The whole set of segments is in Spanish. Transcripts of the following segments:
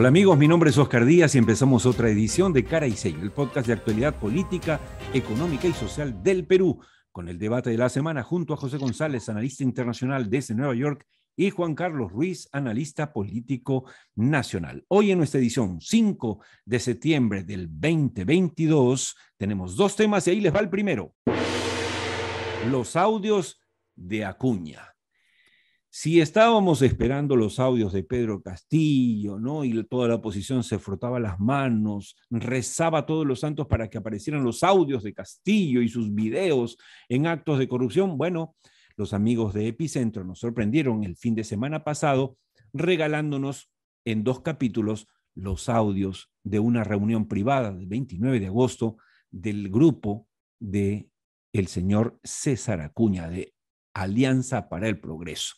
Hola amigos, mi nombre es Oscar Díaz y empezamos otra edición de Cara y Señor, el podcast de actualidad política, económica y social del Perú, con el debate de la semana junto a José González, analista internacional desde Nueva York, y Juan Carlos Ruiz, analista político nacional. Hoy en nuestra edición 5 de septiembre del 2022 tenemos dos temas y ahí les va el primero. Los audios de Acuña. Si estábamos esperando los audios de Pedro Castillo, ¿no? Y toda la oposición se frotaba las manos, rezaba a todos los santos para que aparecieran los audios de Castillo y sus videos en actos de corrupción, bueno, los amigos de Epicentro nos sorprendieron el fin de semana pasado regalándonos en dos capítulos los audios de una reunión privada del 29 de agosto del grupo de el señor César Acuña de Alianza para el Progreso.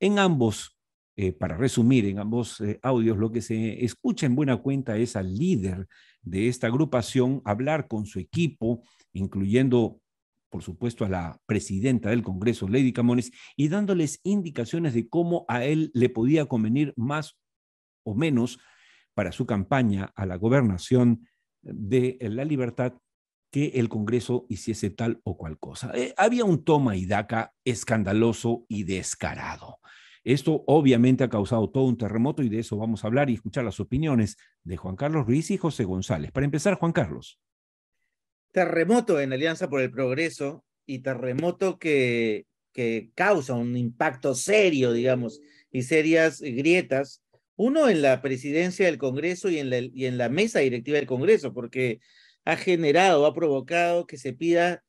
En ambos, eh, para resumir, en ambos eh, audios lo que se escucha en buena cuenta es al líder de esta agrupación hablar con su equipo, incluyendo por supuesto, a la presidenta del Congreso, Lady Camones, y dándoles indicaciones de cómo a él le podía convenir más o menos para su campaña a la gobernación de la libertad que el Congreso hiciese tal o cual cosa. Eh, había un toma y daca escandaloso y descarado. Esto obviamente ha causado todo un terremoto y de eso vamos a hablar y escuchar las opiniones de Juan Carlos Ruiz y José González. Para empezar, Juan Carlos. Terremoto en Alianza por el Progreso y terremoto que, que causa un impacto serio, digamos, y serias grietas, uno en la presidencia del Congreso y en la, y en la mesa directiva del Congreso, porque ha generado, ha provocado que se pida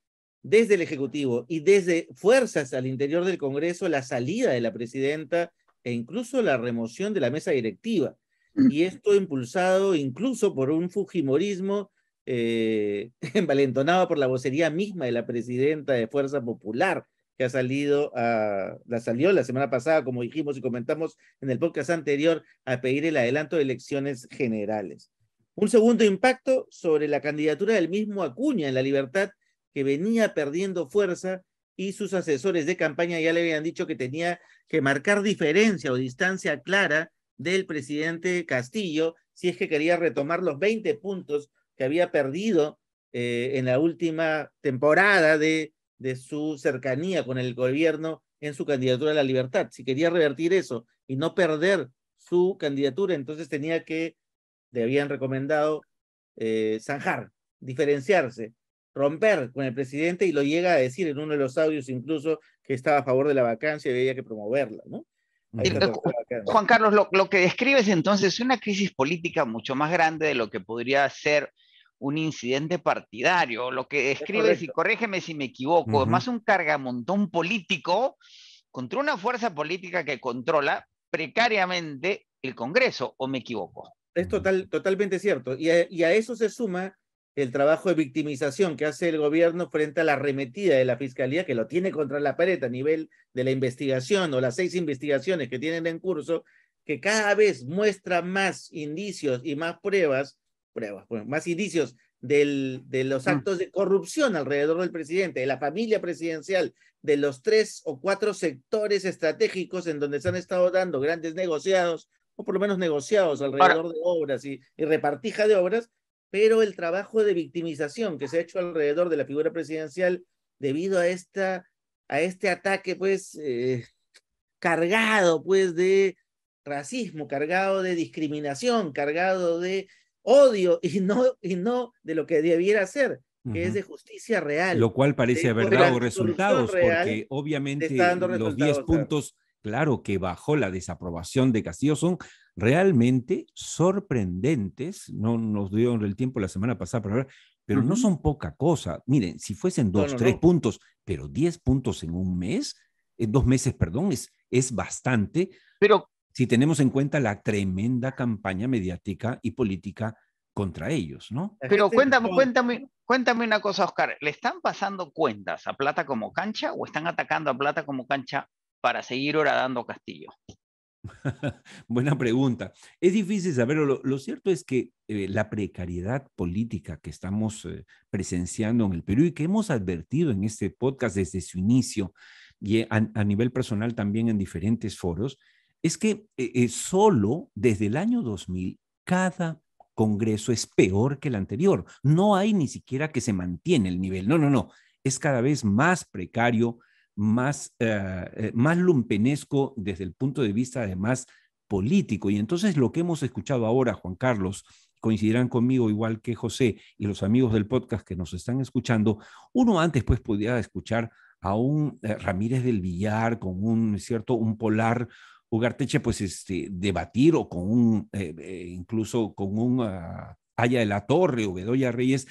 desde el Ejecutivo y desde fuerzas al interior del Congreso la salida de la presidenta e incluso la remoción de la mesa directiva. Mm. Y esto impulsado incluso por un Fujimorismo eh, envalentonado por la vocería misma de la presidenta de Fuerza Popular, que ha salido, la salió la semana pasada, como dijimos y comentamos en el podcast anterior, a pedir el adelanto de elecciones generales. Un segundo impacto sobre la candidatura del mismo Acuña en la libertad, que venía perdiendo fuerza y sus asesores de campaña ya le habían dicho que tenía que marcar diferencia o distancia clara del presidente Castillo si es que quería retomar los 20 puntos que había perdido eh, en la última temporada de, de su cercanía con el gobierno en su candidatura a la libertad. Si quería revertir eso y no perder su candidatura, entonces tenía que le habían recomendado eh, zanjar, diferenciarse, romper con el presidente y lo llega a decir en uno de los audios incluso que estaba a favor de la vacancia y había que promoverla, ¿no? Juan Carlos, lo, que describes entonces es una crisis política mucho más grande de lo que podría ser un incidente partidario. Lo que describes, y corrígeme si me equivoco, es más un cargamontón político contra una fuerza política que controla precariamente el Congreso, ¿o me equivoco? es total, totalmente cierto. Y a, eso se suma el trabajo de victimización que hace el gobierno frente a la arremetida de la fiscalía, que lo tiene contra la pared a nivel de la investigación o las seis investigaciones que tienen en curso, que cada vez muestra más indicios y más pruebas, pruebas, bueno, más indicios del, de los mm. actos de corrupción alrededor del presidente, de la familia presidencial, de los tres o cuatro sectores estratégicos en donde se han estado dando grandes negociados o por lo menos negociados alrededor de obras y, repartija de obras, pero el trabajo de victimización que se ha hecho alrededor de la figura presidencial debido a, esta, a este ataque, pues, eh, cargado, pues, de racismo, cargado de discriminación, cargado de odio y no, y no de lo que debiera ser, que es de justicia real. Lo cual parece haber dado resultados, porque obviamente los 10 puntos claro que bajó la desaprobación de Castillo, son realmente sorprendentes. No nos dio el tiempo la semana pasada para pero no son poca cosa. Miren, si fuesen dos, tres puntos, pero diez puntos en un mes, en dos meses, perdón, es, es bastante. Pero si tenemos en cuenta la tremenda campaña mediática y política contra ellos, ¿no? Pero cuéntame, cuéntame, cuéntame una cosa, Oscar. ¿Le están pasando cuentas a Plata como cancha o están atacando a Plata como cancha para seguir horadando Castillo? Buena pregunta. Es difícil saberlo. Lo, cierto es que eh, la precariedad política que estamos eh, presenciando en el Perú y que hemos advertido en este podcast desde su inicio y a, nivel personal también en diferentes foros, es que eh, solo desde el año 2000 cada Congreso es peor que el anterior. No hay ni siquiera que se mantiene el nivel. No, no, no. Es cada vez más precario más, eh, eh, más lumpenesco desde el punto de vista además político. Y entonces lo que hemos escuchado ahora, Juan Carlos, coincidirán conmigo igual que José y los amigos del podcast que nos están escuchando, uno antes pues podía escuchar a un eh, Ramírez del Villar con un cierto, un polar Ugarteche pues este, debatir o con un, incluso con un... Ah, Ayala de la Torre o Bedoya Reyes,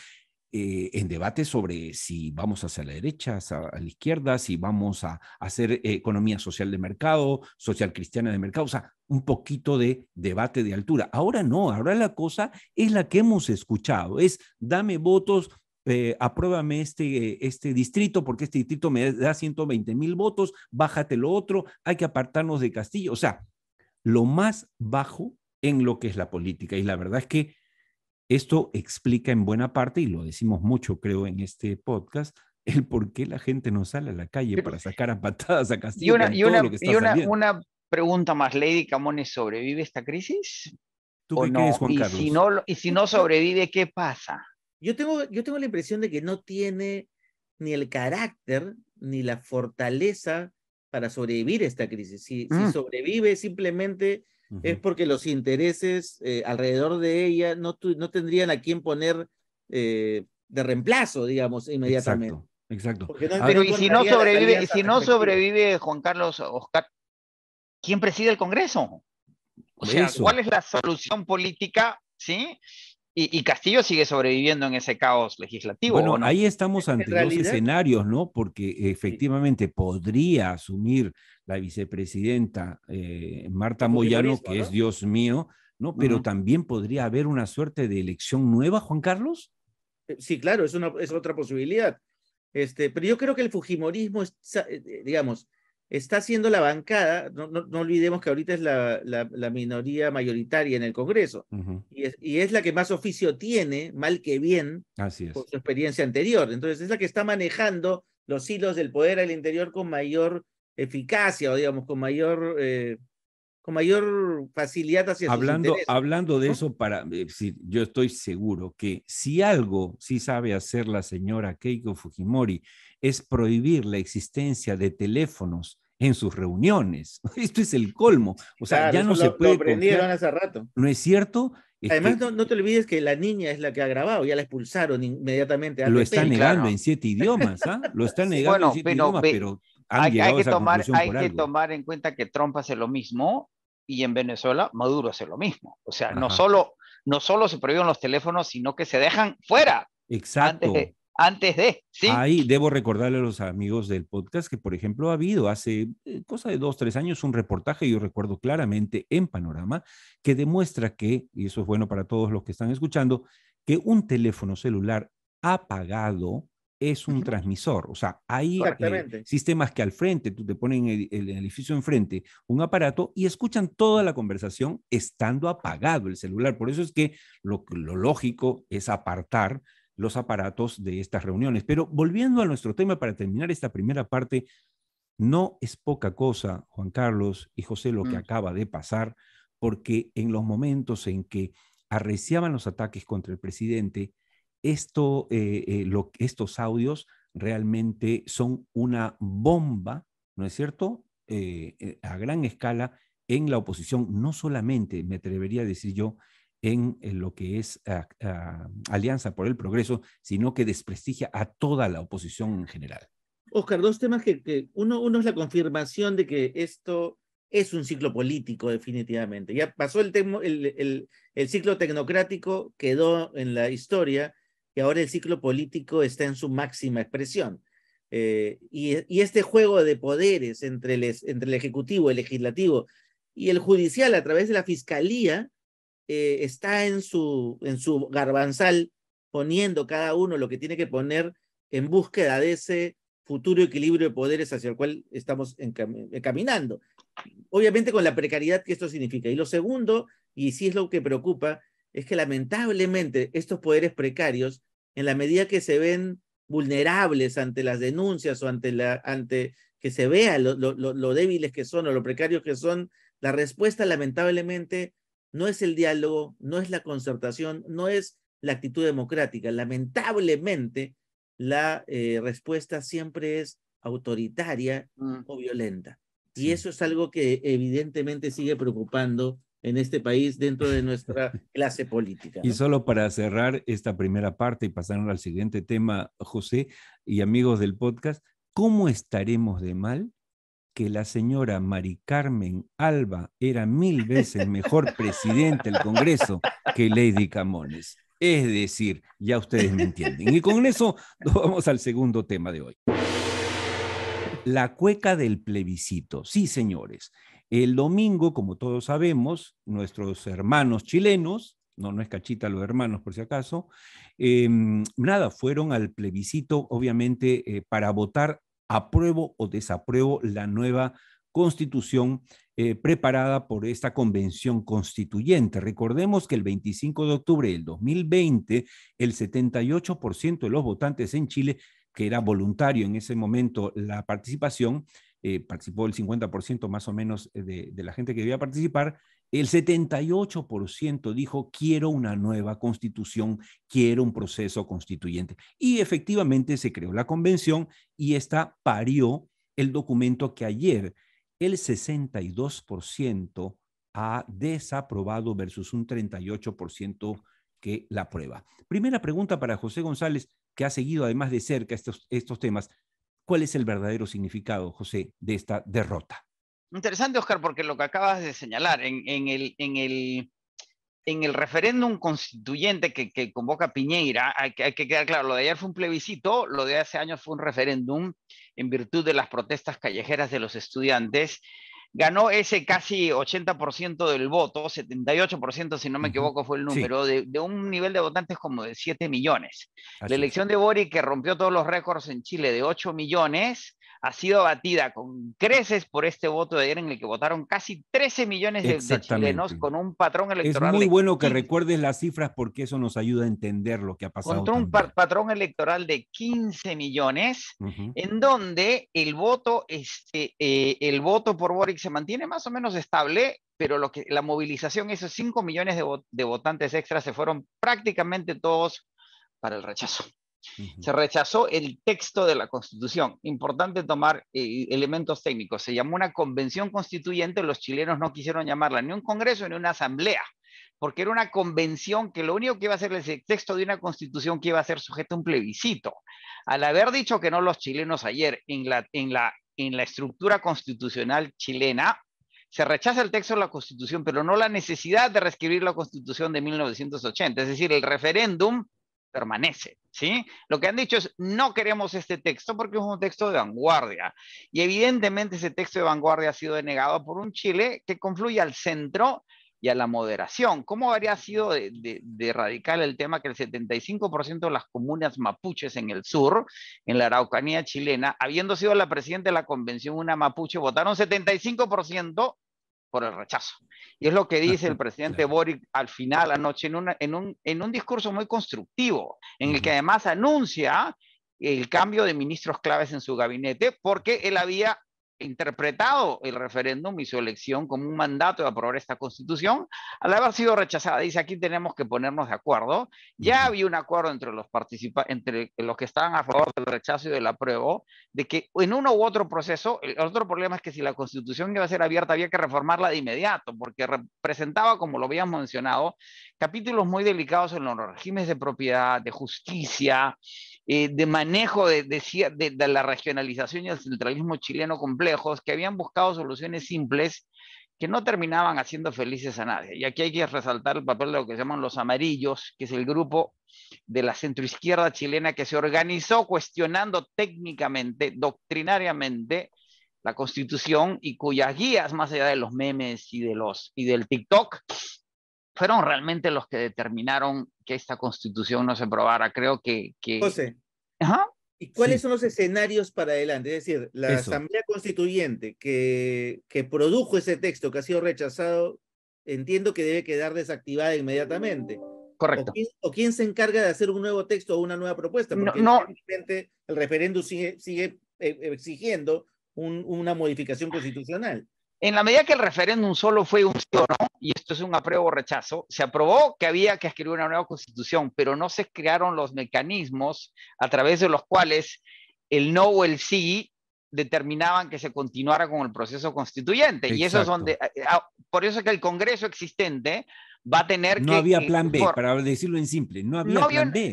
eh, en debate sobre si vamos hacia la derecha, hacia la izquierda, si vamos a, hacer economía social de mercado, social cristiana de mercado, o sea, un poquito de debate de altura. Ahora no, ahora la cosa es la que hemos escuchado, es dame votos, eh, apruébame este, este distrito porque este distrito me da 120 mil votos, bájate lo otro, hay que apartarnos de Castillo. O sea, lo más bajo en lo que es la política. Y la verdad es que esto explica en buena parte, y lo decimos mucho creo en este podcast, el por qué la gente no sale a la calle para sacar a patadas a Castillo. Y una, y una, y una, pregunta más, ¿Lady Camones sobrevive esta crisis? ¿Tú qué no? crees, ¿Y Si no, y si no sobrevive, ¿qué pasa? Yo tengo, yo tengo la impresión de que no tiene ni el carácter ni la fortaleza para sobrevivir esta crisis. si mm. sobrevive simplemente es porque los intereses eh, alrededor de ella no, tendrían a quién poner eh, de reemplazo, digamos, inmediatamente. Exacto. pero y si no sobrevive, si no sobrevive Juan Carlos Oscar, ¿quién preside el Congreso? O sea, ¿cuál es la solución política? ¿Sí? Y, Castillo sigue sobreviviendo en ese caos legislativo. Bueno, ahí estamos ante dos escenarios, ¿no? Porque efectivamente podría asumir la vicepresidenta eh, Marta Moyano, que es Dios mío, ¿no? Pero también podría haber una suerte de elección nueva, Juan Carlos. Eh, sí, claro, es, una, es otra posibilidad. Este, pero yo creo que el Fujimorismo, eh, digamos, está haciendo la bancada, no, olvidemos que ahorita es la, la, minoría mayoritaria en el Congreso, y, es, la que más oficio tiene, mal que bien, por su experiencia anterior. Entonces es la que está manejando los hilos del poder al interior con mayor eficacia o digamos con mayor eh, con mayor facilidad hacia hablando hablando de eso para decir, eh, yo estoy seguro que si algo sí sabe hacer la señora Keiko Fujimori es prohibir la existencia de teléfonos en sus reuniones. Esto es el colmo. O sea, ya no se puede. Lo hace rato. ¿No es cierto? Además, no, te olvides que la niña es la que ha grabado, ya la expulsaron inmediatamente. Lo está negando en siete idiomas, ¿ah? Lo está negando en siete idiomas, pero, hay, que, tomar, hay que tomar en cuenta que Trump hace lo mismo y en Venezuela Maduro hace lo mismo. O sea, no solo, no solo se prohíben los teléfonos, sino que se dejan fuera. Exacto. Antes de, Ahí debo recordarle a los amigos del podcast que, por ejemplo, ha habido hace eh, cosa de dos, tres años un reportaje, yo recuerdo claramente en Panorama, que demuestra que, y eso es bueno para todos los que están escuchando, que un teléfono celular apagado es un transmisor. O sea, hay eh, sistemas que al frente, tú te ponen el, el, edificio enfrente, un aparato y escuchan toda la conversación estando apagado el celular. Por eso es que lo, lógico es apartar los aparatos de estas reuniones. Pero volviendo a nuestro tema para terminar esta primera parte, no es poca cosa, Juan Carlos y José, lo que mm. acaba de pasar, porque en los momentos en que arreciaban los ataques contra el presidente, esto, eh, eh, estos audios realmente son una bomba, ¿no es cierto?, eh, a gran escala en la oposición, no solamente, me atrevería a decir yo, en, lo que es ah, ah, Alianza por el Progreso, sino que desprestigia a toda la oposición en general. Oscar, dos temas que, que uno, uno es la confirmación de que esto es un ciclo político, definitivamente. Ya pasó el, el, ciclo tecnocrático, quedó en la historia, y ahora el ciclo político está en su máxima expresión. Eh, y, este juego de poderes entre el, entre el Ejecutivo, el Legislativo y el Judicial a través de la Fiscalía eh, está en su, en su garbanzal poniendo cada uno lo que tiene que poner en búsqueda de ese futuro equilibrio de poderes hacia el cual estamos caminando. Obviamente con la precariedad que esto significa. Y lo segundo, y sí es lo que preocupa, es que lamentablemente estos poderes precarios, en la medida que se ven vulnerables ante las denuncias o ante, la, ante que se vea lo, lo, débiles que son o lo precarios que son, la respuesta lamentablemente no es el diálogo, no es la concertación, no es la actitud democrática. Lamentablemente, la eh, respuesta siempre es autoritaria mm. o violenta. Y eso es algo que evidentemente sigue preocupando en este país dentro de nuestra clase política. Y solo para cerrar esta primera parte y pasar al siguiente tema, José y amigos del podcast, ¿cómo estaremos de mal que la señora Mari Carmen Alba era mil veces mejor presidente del Congreso que Lady Camones? Es decir, ya ustedes me entienden. Y con eso nos vamos al segundo tema de hoy. La cueca del plebiscito. Sí, señores. El domingo, como todos sabemos, nuestros hermanos chilenos, no, no es cachita los hermanos por si acaso, em, nada, fueron al plebiscito, obviamente, eh, para votar apruebo o desapruebo la nueva constitución eh, preparada por esta convención constituyente. Recordemos que el 25 de octubre del 2020, el 78% de los votantes en Chile, que era voluntario en ese momento la participación, eh, participó el 50% más o menos eh, de, la gente que debía participar, el 78% dijo, quiero una nueva constitución, quiero un proceso constituyente. Y efectivamente se creó la convención y esta parió el documento que ayer el 62% ha desaprobado versus un 38% que la prueba. Primera pregunta para José González, que ha seguido además de cerca estos, estos temas. ¿Cuál es el verdadero significado, José, de esta derrota? Interesante, Oscar, porque lo que acabas de señalar, en, el, referéndum constituyente que, convoca Piñeira, hay que, hay que, quedar claro, lo de ayer fue un plebiscito, lo de hace años fue un referéndum en virtud de las protestas callejeras de los estudiantes, ganó ese casi 80% del voto, 78% si no me equivoco fue el número, de, un nivel de votantes como de 7 millones. la elección de Boric que rompió todos los récords en Chile de 8 millones, ha sido abatida con creces por este voto de ayer en el que votaron casi 13 millones de, chilenos con un patrón electoral. Es muy bueno que recuerdes las cifras porque eso nos ayuda a entender lo que ha pasado. Contra un patrón electoral de 15 millones, en donde este, eh, el voto, por Boric se mantiene más o menos estable, pero lo que, la movilización, esos 5 millones de, de votantes extras se fueron prácticamente todos para el rechazo. Se rechazó el texto de la Constitución. Importante tomar eh, elementos técnicos. Se llamó una convención constituyente, los chilenos no quisieron llamarla ni un congreso ni una asamblea, porque era una convención que lo único que iba a es el texto de una constitución que iba a ser sujeto a un plebiscito. Al haber dicho que no los chilenos ayer en la estructura constitucional chilena, se rechaza el texto de la Constitución, pero no la necesidad de reescribir la Constitución de 1980. Es decir, el referéndum permanece, ¿sí? Lo que han dicho es, no queremos este texto porque es un texto de vanguardia. Y evidentemente ese texto de vanguardia ha sido denegado por un Chile que confluye al centro y a la moderación. ¿Cómo habría sido de, radical el tema que el 75% de las comunas mapuches en el sur, en la Araucanía chilena, habiendo sido la presidenta de la convención una mapuche, votaron 75% el rechazo. Y es lo que dice el presidente Boric al final anoche en, en, un, en un discurso muy constructivo, en el que además anuncia el cambio de ministros claves en su gabinete, porque él había interpretado el referéndum y su elección como un mandato de aprobar esta constitución, al haber sido rechazada. Dice, aquí tenemos que ponernos de acuerdo. Ya había un acuerdo entre los, entre los que estaban a favor del rechazo y del apruebo, de que en uno u otro proceso, el otro problema es que si la constitución iba a ser abierta, había que reformarla de inmediato, porque representaba, como lo habíamos mencionado, capítulos muy delicados en los regímenes de propiedad, de justicia, eh, de manejo de, de, de, la regionalización y el centralismo chileno complejos que habían buscado soluciones simples que no terminaban haciendo felices a nadie. Y aquí hay que resaltar el papel de lo que se llaman los amarillos, que es el grupo de la centroizquierda chilena que se organizó cuestionando técnicamente, doctrinariamente, la constitución y cuyas guías, más allá de los memes y, de los, y del TikTok, fueron realmente los que determinaron que esta constitución no se aprobara. Creo que... José, ¿Ajá? ¿y cuáles son los escenarios para adelante? Es decir, la Asamblea Constituyente que, que produjo ese texto que ha sido rechazado, entiendo que debe quedar desactivada inmediatamente. Correcto. O quién, se encarga de hacer un nuevo texto o una nueva propuesta. Porque no, el referéndum sigue, sigue eh, exigiendo un, una modificación constitucional. En la medida que el referéndum solo fue un sí o no, y esto es un apruebo o rechazo, se aprobó que había que escribir una nueva constitución, pero no se crearon los mecanismos a través de los cuales el no o el sí determinaban que se continuara con el proceso constituyente. Y eso es donde, por eso es que el Congreso existente va a tener no que... No había plan B, para decirlo en simple, no había, ah, plan B.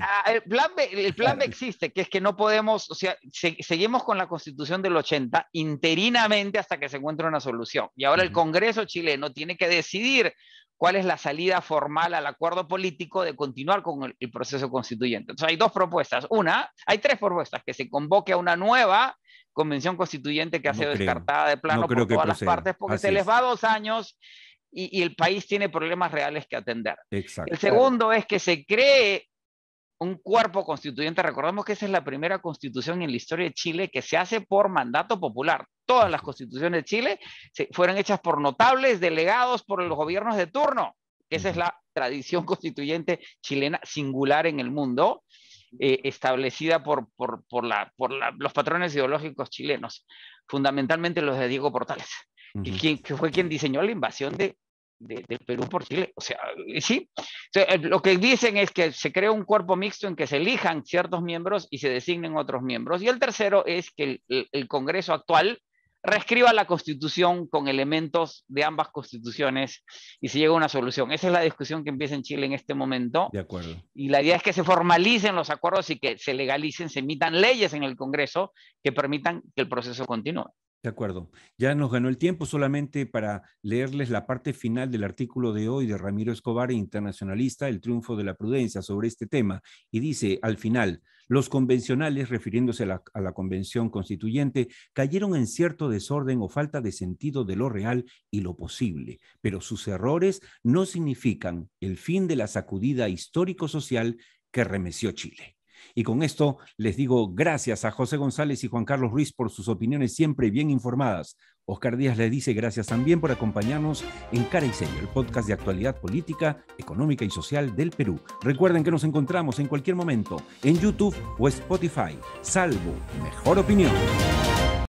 El plan B, existe, que es que no podemos, o sea, seguimos con la constitución del 80 interinamente hasta que se encuentre una solución. Y ahora el Congreso chileno tiene que decidir cuál es la salida formal al acuerdo político de continuar con el, proceso constituyente. Entonces hay dos propuestas. Una, hay tres propuestas, que se convoque a una nueva convención constituyente que ha sido descartada de plano por todas las partes porque se les va dos años y, el país tiene problemas reales que atender. El segundo es que se cree un cuerpo constituyente. Recordemos que esa es la primera constitución en la historia de Chile que se hace por mandato popular. Todas las constituciones de Chile se, fueron hechas por notables delegados por los gobiernos de turno. Esa es la tradición constituyente chilena singular en el mundo, eh, establecida por, por, la, por los patrones ideológicos chilenos, fundamentalmente los de Diego Portales, que fue quien diseñó la invasión de ¿Del Perú por Chile. O sea, sí. Eh, lo que dicen es que se crea un cuerpo mixto en que se elijan ciertos miembros y se designen otros miembros. Y el tercero es que el, Congreso actual reescriba la constitución con elementos de ambas constituciones y se llega a una solución. Esa es la discusión que empieza en Chile en este momento. De acuerdo. Y la idea es que se formalicen los acuerdos y que se legalicen, se emitan leyes en el Congreso que permitan que el proceso continúe. De acuerdo. Ya nos ganó el tiempo solamente para leerles la parte final del artículo de hoy de Ramiro Escobar, internacionalista, El triunfo de la prudencia sobre este tema. Y dice, al final, los convencionales, refiriéndose a la, convención constituyente, cayeron en cierto desorden o falta de sentido de lo real y lo posible, pero sus errores no significan el fin de la sacudida histórico-social que remeció Chile. Y con esto les digo gracias a José González y Juan Carlos Ruiz por sus opiniones siempre bien informadas. Oscar Díaz les dice gracias también por acompañarnos en Cara y Señor, el podcast de actualidad política, económica y social del Perú. Recuerden que nos encontramos en cualquier momento en YouTube o Spotify, salvo mejor opinión.